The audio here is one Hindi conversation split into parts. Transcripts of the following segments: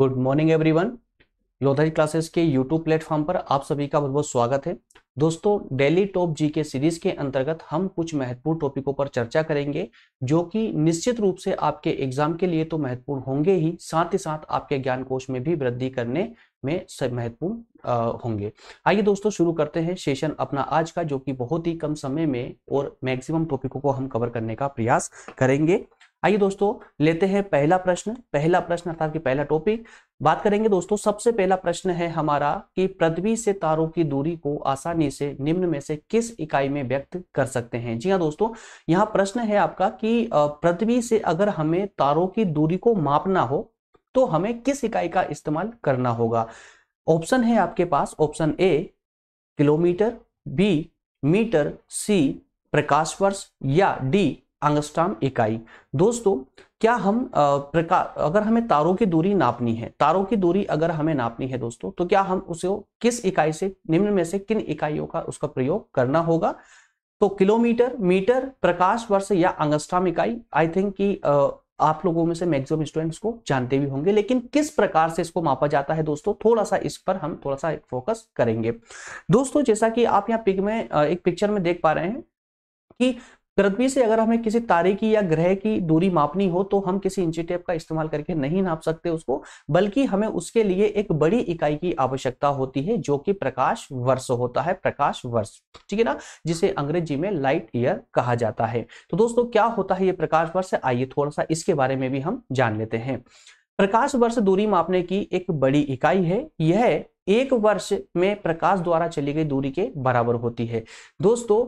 good morning everyone Lodhari classes के यूट्यूब प्लेटफॉर्म पर आप सभी का बहुत बहुत स्वागत है दोस्तों डेली टॉप जी के सीरीज के अंतर्गत हम कुछ महत्वपूर्ण टॉपिकों पर चर्चा करेंगे जो कि निश्चित रूप से आपके एग्जाम के लिए तो महत्वपूर्ण होंगे ही साथ ही साथ आपके ज्ञान कोश में भी वृद्धि करने में महत्वपूर्ण होंगे आइए दोस्तों शुरू करते हैं सेशन अपना आज का जो कि बहुत ही कम समय में और मैक्सिमम टॉपिकों को हम कवर करने का प्रयास करेंगे आइए दोस्तों लेते हैं पहला प्रश्न पहला प्रश्न अर्थात की पहला टॉपिक बात करेंगे दोस्तों सबसे पहला प्रश्न है हमारा कि पृथ्वी से तारों की दूरी को आसानी से निम्न में से किस इकाई में व्यक्त कर सकते हैं जी हाँ दोस्तों यहाँ प्रश्न है आपका कि पृथ्वी से अगर हमें तारों की दूरी को मापना हो तो हमें किस इकाई का इस्तेमाल करना होगा ऑप्शन है आपके पास option A kilometre B metre C प्रकाश वर्ष या डी अंगस्टाम इकाई दोस्तों क्या हम प्रकार अगर हमें तारों की दूरी नापनी है तारों की दूरी अगर हमें नापनी है दोस्तों तो क्या हम उसे किस इकाई से निम्न में से किन इकाइयों का उसका प्रयोग करना होगा तो किलोमीटर मीटर प्रकाश वर्ष या अंगस्टाम इकाई आई थिंक कि आप लोगों में से मैक्सिमम स्टूडेंट्स को जानते भी होंगे लेकिन किस प्रकार से इसको मापा जाता है दोस्तों थोड़ा सा इस पर हम थोड़ा सा फोकस करेंगे दोस्तों जैसा कि आप यहाँ पिक में एक पिक्चर में देख पा रहे हैं कि पृथ्वी से अगर हमें किसी तारे की या ग्रह की दूरी मापनी हो तो हम किसी इंची टेप का इस्तेमाल करके नहीं नाप सकते उसको बल्कि हमें उसके लिए एक बड़ी इकाई की आवश्यकता होती है जो कि प्रकाश वर्ष होता है प्रकाश वर्ष ठीक है ना जिसे अंग्रेजी में लाइट ईयर कहा जाता है तो दोस्तों क्या होता है ये प्रकाश वर्ष आइए थोड़ा सा इसके बारे में भी हम जान लेते हैं प्रकाश वर्ष दूरी मापने की एक बड़ी इकाई है यह एक वर्ष में प्रकाश द्वारा चली गई दूरी के बराबर होती है दोस्तों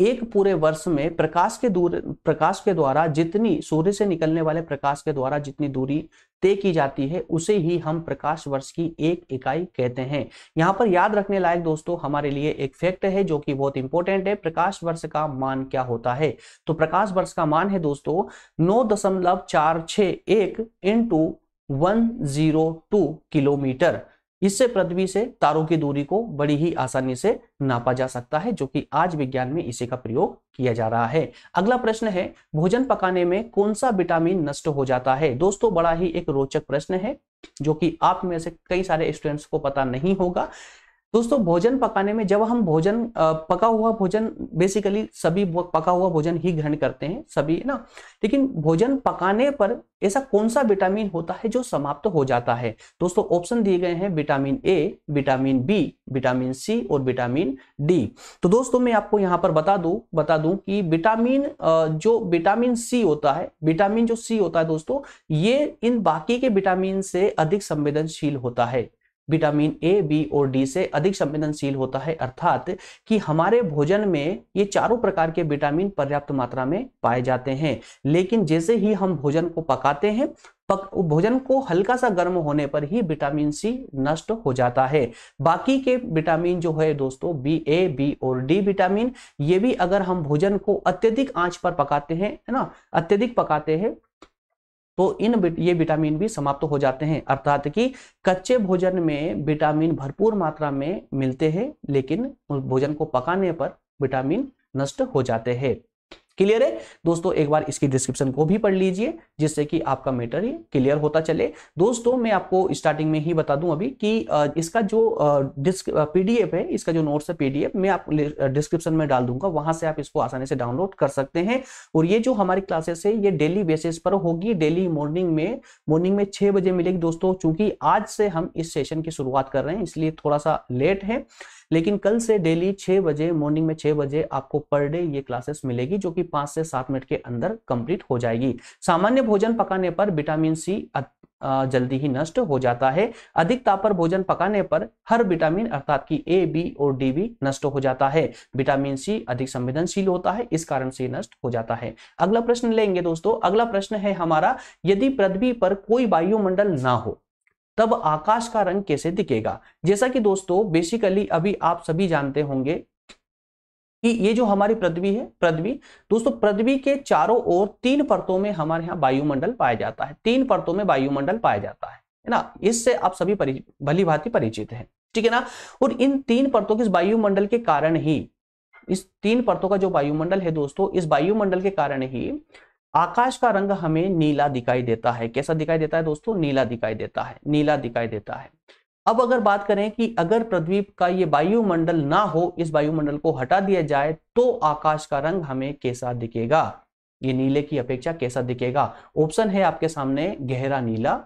एक पूरे वर्ष में प्रकाश के दूर प्रकाश के द्वारा जितनी सूर्य से निकलने वाले प्रकाश के द्वारा जितनी दूरी तय की जाती है उसे ही हम प्रकाश वर्ष की एक इकाई कहते हैं यहाँ पर याद रखने लायक दोस्तों हमारे लिए एक फैक्ट है जो कि बहुत इंपॉर्टेंट है प्रकाश वर्ष का मान क्या होता है तो प्रकाश वर्ष का मान है दोस्तों नौ दशमलव चार छ एक into one zero two kilometre इससे पृथ्वी से तारों की दूरी को बड़ी ही आसानी से नापा जा सकता है जो कि आज विज्ञान में इसी का प्रयोग किया जा रहा है अगला प्रश्न है भोजन पकाने में कौन सा विटामिन नष्ट हो जाता है दोस्तों बड़ा ही एक रोचक प्रश्न है जो कि आप में से कई सारे स्टूडेंट्स को पता नहीं होगा दोस्तों भोजन पकाने में जब हम भोजन पका हुआ भोजन बेसिकली सभी पका हुआ भोजन ही ग्रहण करते हैं सभी है ना लेकिन भोजन पकाने पर ऐसा कौन सा विटामिन होता है जो समाप्त हो जाता है दोस्तों ऑप्शन दिए गए हैं vitamin A vitamin B vitamin C और विटामिन डी तो दोस्तों मैं आपको यहां पर बता दू बता दू कि विटामिन जो विटामिन सी होता है विटामिन जो सी होता है दोस्तों ये इन बाकी के विटामिन से अधिक संवेदनशील होता है विटामिन ए बी और डी से अधिक संवेदनशील होता है अर्थात कि हमारे भोजन में ये चारों प्रकार के विटामिन पर्याप्त मात्रा में पाए जाते हैं लेकिन जैसे ही हम भोजन को पकाते हैं पक, भोजन को हल्का सा गर्म होने पर ही विटामिन सी नष्ट हो जाता है बाकी के विटामिन जो है दोस्तों बी ए बी और डी विटामिन ये भी अगर हम भोजन को अत्यधिक आंच पर पकाते हैं है ना अत्यधिक पकाते हैं तो इन ये विटामिन भी समाप्त हो जाते हैं अर्थात कि कच्चे भोजन में विटामिन भरपूर मात्रा में मिलते हैं लेकिन भोजन को पकाने पर विटामिन नष्ट हो जाते हैं क्लियर है दोस्तों एक बार इसकी डिस्क्रिप्शन को भी पढ़ लीजिए जिससे कि आपका मैटर क्लियर होता चले दोस्तों मैं आपको स्टार्टिंग में ही बता दूं अभी कि इसका जो डिस्क पीडीएफ है इसका जो नोट्स है पीडीएफ मैं आप डिस्क्रिप्शन में डाल दूंगा वहां से आप इसको आसानी से डाउनलोड कर सकते हैं और ये जो हमारी क्लासेस है ये डेली बेसिस पर होगी डेली मॉर्निंग में मॉर्निंग में छह बजे मिलेगी दोस्तों चूंकि आज से हम इस सेशन की शुरुआत कर रहे हैं इसलिए थोड़ा सा लेट है लेकिन कल से डेली छह बजे मॉर्निंग में छह बजे आपको पर डे ये क्लासेस मिलेगी जो कि भी पांच से सात मिनट के अंदर कंप्लीट हो जाएगी सामान्य भोजन पकाने पर विटामिन सी जल्दी ही नष्ट हो जाता है अधिक ताप पर भोजन पकाने पर हर विटामिन अर्थात की ए बी और डी भी नष्ट हो जाता है विटामिन सी अधिक संवेदनशील होता है इस कारण से नष्ट हो जाता है अगला प्रश्न लेंगे दोस्तों अगला प्रश्न है हमारा यदि पृथ्वी पर कोई वायुमंडल ना हो तब आकाश का रंग कैसे दिखेगा जैसा कि दोस्तों बेसिकली अभी आप सभी जानते होंगे कि ये जो हमारी पृथ्वी है पृथ्वी दोस्तों पृथ्वी के चारों ओर तीन परतों में हमारे यहाँ वायुमंडल पाया जाता है तीन परतों में वायुमंडल पाया जाता है ना इससे आप सभी भली भांति परिचित हैं ठीक है ना और इन तीन परतों के वायुमंडल के कारण ही इस तीन परतों का जो वायुमंडल है दोस्तों इस वायुमंडल के कारण ही आकाश का रंग हमें नीला दिखाई देता है कैसा दिखाई देता है दोस्तों नीला दिखाई देता है नीला दिखाई देता है अब अगर बात करें कि अगर प्रद्वीप का ये वायुमंडल ना हो इस वायुमंडल को हटा दिया जाए तो आकाश का रंग हमें कैसा दिखेगा ये नीले की अपेक्षा कैसा दिखेगा ऑप्शन है आपके सामने गहरा नीला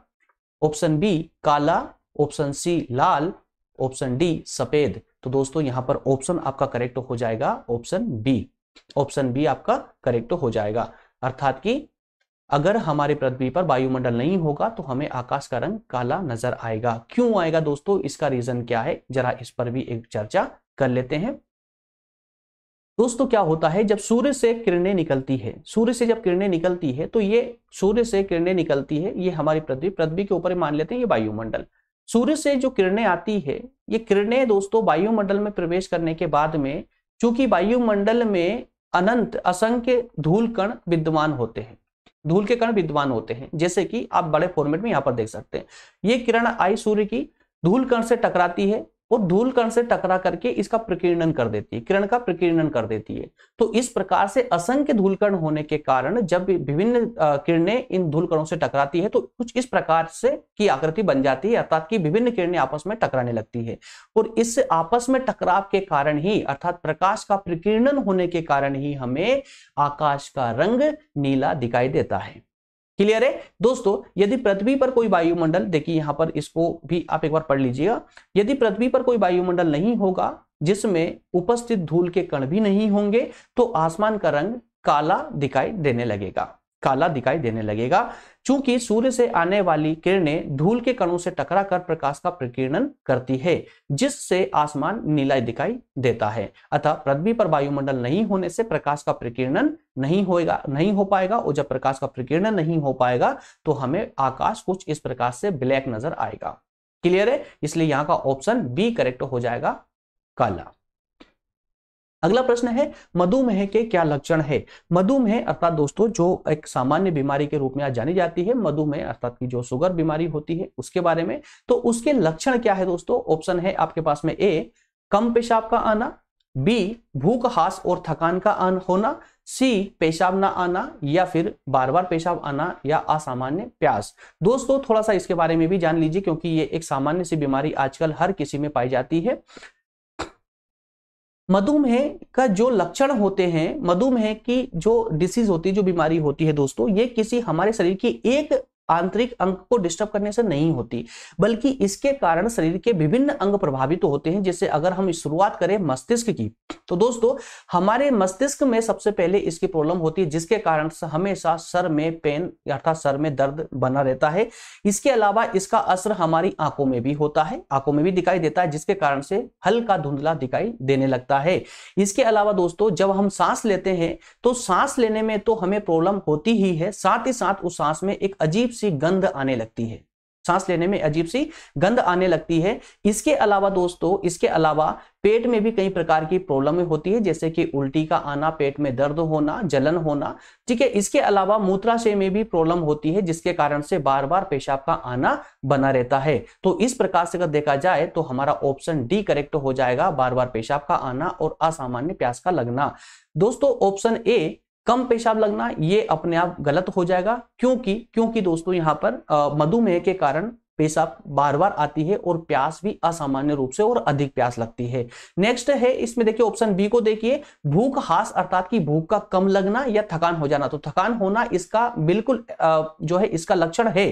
ऑप्शन बी काला ऑप्शन सी लाल ऑप्शन डी सफेद तो दोस्तों यहां पर ऑप्शन आपका करेक्ट हो जाएगा ऑप्शन बी ऑप्शन बी आपका करेक्ट हो जाएगा अर्थात की अगर हमारे पृथ्वी पर वायुमंडल नहीं होगा तो हमें आकाश का रंग काला नजर आएगा क्यों आएगा दोस्तों इसका रीजन क्या है जरा इस पर भी एक चर्चा कर लेते हैं दोस्तों क्या होता है जब सूर्य से किरणें निकलती है सूर्य से जब किरणें निकलती है तो ये सूर्य से किरणें निकलती है ये हमारी पृथ्वी पृथ्वी के ऊपर मान लेते हैं ये वायुमंडल सूर्य से जो किरणें आती है ये किरणें दोस्तों वायुमंडल में प्रवेश करने के बाद में चूंकि वायुमंडल में अनंत असंख्य धूल कण विद्यमान होते हैं धूल के कण विद्वान होते हैं जैसे कि आप बड़े फॉर्मेट में यहाँ पर देख सकते हैं ये किरण आई सूर्य की धूल कण से टकराती है वो धूल कण से टकरा करके इसका प्रकीर्णन कर देती है किरण का प्रकीर्णन कर देती है तो इस प्रकार से असंख्य धूलकर्ण होने के कारण जब विभिन्न किरणें इन धूल कणों से टकराती है तो कुछ इस प्रकार से की आकृति बन जाती है अर्थात की विभिन्न किरणें आपस में टकराने लगती है और इस आपस में टकराव के कारण ही अर्थात प्रकाश का प्रकीर्णन होने के कारण ही हमें आकाश का रंग नीला दिखाई देता है क्लियर है दोस्तों यदि पृथ्वी पर कोई वायुमंडल देखिए यहां पर इसको भी आप एक बार पढ़ लीजिएगा यदि पृथ्वी पर कोई वायुमंडल नहीं होगा जिसमें उपस्थित धूल के कण भी नहीं होंगे तो आसमान का रंग काला दिखाई देने लगेगा काला दिखाई देने लगेगा चूंकि सूर्य से आने वाली किरणें धूल के कणों से टकरा कर प्रकाश का प्रकीर्णन करती है जिससे आसमान नीला दिखाई देता है अतः पृथ्वी पर वायुमंडल नहीं होने से प्रकाश का प्रकीर्णन नहीं होएगा नहीं हो पाएगा और जब प्रकाश का प्रकीर्णन नहीं हो पाएगा तो हमें आकाश कुछ इस प्रकार से ब्लैक नजर आएगा क्लियर है इसलिए यहाँ का ऑप्शन बी करेक्ट हो जाएगा काला अगला प्रश्न है मधुमेह के क्या लक्षण है मधुमेह अर्थात दोस्तों जो एक सामान्य बीमारी के रूप में आज जानी जाती है मधुमेह अर्थात की जो शुगर बीमारी होती है उसके बारे में तो उसके लक्षण क्या है दोस्तों ऑप्शन है आपके पास में ए कम पेशाब का आना बी भूख हास और थकान का आन होना सी पेशाब ना आना या फिर बार बार पेशाब आना या असामान्य प्यास दोस्तों थोड़ा सा इसके बारे में भी जान लीजिए क्योंकि ये एक सामान्य सी बीमारी आजकल हर किसी में पाई जाती है मधुमेह का जो लक्षण होते हैं मधुमेह की जो डिसीज होती है जो बीमारी होती है दोस्तों ये किसी हमारे शरीर की एक आंतरिक अंग को डिस्टर्ब करने से नहीं होती बल्कि इसके कारण शरीर के विभिन्न अंग प्रभावित तो होते हैं जैसे अगर हम शुरुआत करें मस्तिष्क की तो दोस्तों हमारे मस्तिष्क में सबसे पहले इसकी प्रॉब्लम होती है जिसके कारण हमेशा सर में पेन अर्थात सर में दर्द बना रहता है इसके अलावा इसका असर हमारी आंखों में भी होता है आंखों में भी दिखाई देता है जिसके कारण से हल्का धुंधला दिखाई देने लगता है इसके अलावा दोस्तों जब हम सांस लेते हैं तो सांस लेने में तो हमें प्रॉब्लम होती ही है साथ ही साथ उस सांस में एक अजीब सी गंध आने लगती है सांस लेने में अजीब सी गंध आने लगती है इसके अलावा दोस्तों इसके अलावा पेट में भी कई प्रकार की प्रॉब्लम होती है जैसे कि उल्टी का आना पेट में दर्द होना जलन होना ठीक है इसके अलावा मूत्राशय में भी प्रॉब्लम होती है जिसके कारण से बार बार पेशाब का आना बना रहता है तो इस प्रकार से अगर देखा जाए तो हमारा ऑप्शन डी करेक्ट हो जाएगा बार बार पेशाब का आना और असामान्य प्यास का लगना दोस्तों ऑप्शन ए कम पेशाब लगना ये अपने आप गलत हो जाएगा क्योंकि क्योंकि दोस्तों यहां पर मधुमेह के कारण पेशाब बार बार आती है और प्यास भी असामान्य रूप से और अधिक प्यास लगती है नेक्स्ट है इसमें देखिए ऑप्शन बी को देखिए भूख हास अर्थात की भूख का कम लगना या थकान हो जाना तो थकान होना इसका बिल्कुल जो है इसका लक्षण है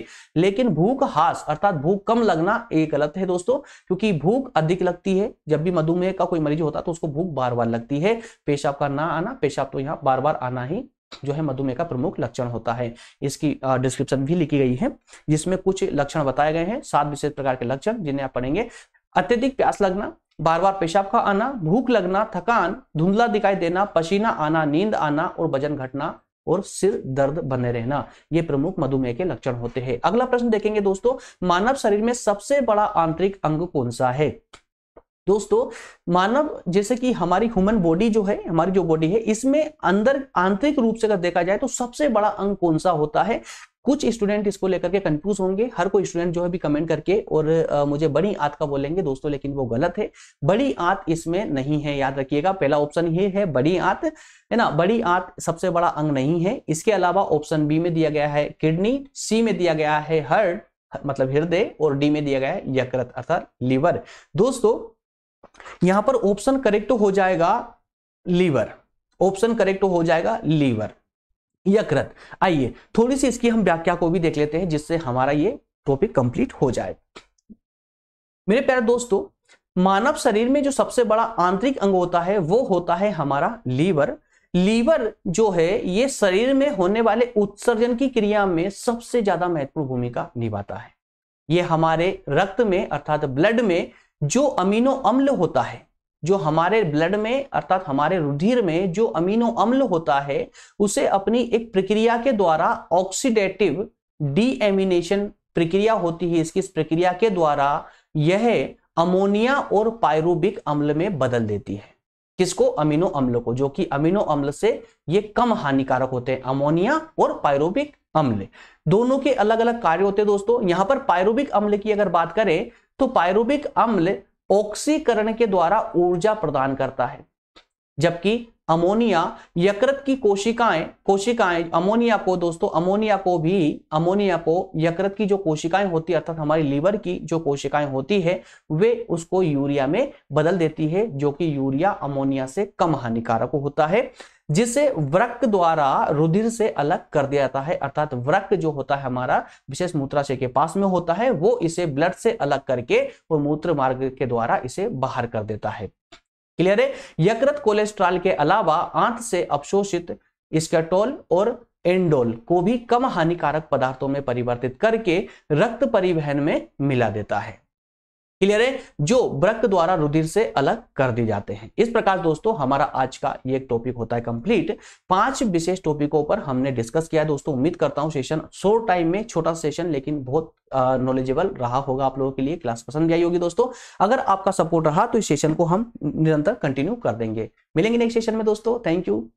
लेकिन भूख हास अर्थात भूख कम लगना एक गलत है दोस्तों क्योंकि भूख अधिक लगती है जब भी मधुमेह का कोई मरीज होता है तो उसको भूख बार बार लगती है पेशाब का ना आना पेशाब तो यहाँ बार बार आना ही जो है मधुमेह का प्रमुख लक्षण होता है इसकी डिस्क्रिप्शन भी लिखी गई है जिसमें कुछ लक्षण बताए गए हैं सात विशेष प्रकार के लक्षण जिन्हें आप पढ़ेंगे अत्यधिक प्यास लगना बार बार पेशाब का आना भूख लगना थकान धुंधला दिखाई देना पसीना आना नींद आना और वजन घटना और सिर दर्द बने रहना ये प्रमुख मधुमेह के लक्षण होते हैं अगला प्रश्न देखेंगे दोस्तों मानव शरीर में सबसे बड़ा आंतरिक अंग कौन सा है दोस्तों मानव जैसे कि हमारी ह्यूमन बॉडी जो है हमारी जो बॉडी है इसमें अंदर आंतरिक रूप से अगर देखा जाए तो सबसे बड़ा अंग कौन सा होता है कुछ स्टूडेंट इसको लेकर के कंफ्यूज होंगे हर कोई स्टूडेंट जो है भी कमेंट करके और आ, मुझे बड़ी आंत का बोलेंगे दोस्तों लेकिन वो गलत है बड़ी आंत इसमें नहीं है याद रखिएगा पहला ऑप्शन ये है बड़ी आंत है ना बड़ी आंत सबसे बड़ा अंग नहीं है इसके अलावा ऑप्शन बी में दिया गया है किडनी सी में दिया गया है हर्ट मतलब हृदय और डी में दिया गया है यकृत अर्थात लीवर दोस्तों यहां पर ऑप्शन करेक्ट हो जाएगा लीवर ऑप्शन करेक्ट हो जाएगा लीवर यकृत आइए थोड़ी सी इसकी हम व्याख्या को भी देख लेते हैं जिससे हमारा ये टॉपिक कंप्लीट हो जाए मेरे प्यारे दोस्तों मानव शरीर में जो सबसे बड़ा आंतरिक अंग होता है वो होता है हमारा लीवर लीवर जो है ये शरीर में होने वाले उत्सर्जन की क्रिया में सबसे ज्यादा महत्वपूर्ण भूमिका निभाता है ये हमारे रक्त में अर्थात ब्लड में जो अमीनो अम्ल होता है जो हमारे ब्लड में अर्थात हमारे रुधिर में जो अमीनो अम्ल होता है उसे अपनी एक प्रक्रिया के द्वारा ऑक्सीडेटिव डीएमिनेशन प्रक्रिया होती है इसकी इस प्रक्रिया के द्वारा यह अमोनिया और पायरूबिक अम्ल में बदल देती है किसको अमीनो अम्ल को जो कि अमीनो अम्ल से ये कम हानिकारक होते हैं अमोनिया और पायरूबिक अम्ल दोनों के अलग अलग कार्य होते हैं दोस्तों यहां पर पायरूबिक अम्ल की अगर बात करें तो पायरुबिक अम्ल ऑक्सीकरण के द्वारा ऊर्जा प्रदान करता है जबकि अमोनिया यकृत की कोशिकाएं कोशिकाएं अमोनिया को दोस्तों अमोनिया को भी अमोनिया को यकृत की जो कोशिकाएं होती है अर्थात हमारी लीवर की जो कोशिकाएं होती है वे उसको यूरिया में बदल देती है जो कि यूरिया अमोनिया से कम हानिकारक होता है जिसे व्रक द्वारा रुधिर से अलग कर दिया जाता है अर्थात व्रक जो होता है हमारा विशेष मूत्राशय के पास में होता है वो इसे ब्लड से अलग करके और मूत्र मार्ग के द्वारा इसे बाहर कर देता है क्लियर है यकृत कोलेस्ट्रॉल के अलावा आंत से अवशोषित स्केटोल और एंडोल को भी कम हानिकारक पदार्थों में परिवर्तित करके रक्त परिवहन में मिला देता है क्लियर है जो ब्रक द्वारा रुधिर से अलग कर दिए जाते हैं इस प्रकार दोस्तों हमारा आज का ये एक टॉपिक होता है कंप्लीट पांच विशेष टॉपिकों पर हमने डिस्कस किया है दोस्तों उम्मीद करता हूं सेशन सो टाइम में छोटा सेशन लेकिन बहुत नॉलेजेबल रहा होगा आप लोगों के लिए क्लास पसंद भी आई होगी दोस्तों अगर आपका सपोर्ट रहा तो इस सेशन को हम निरंतर कंटिन्यू कर देंगे मिलेंगे नेक्स्ट सेशन में दोस्तों थैंक यू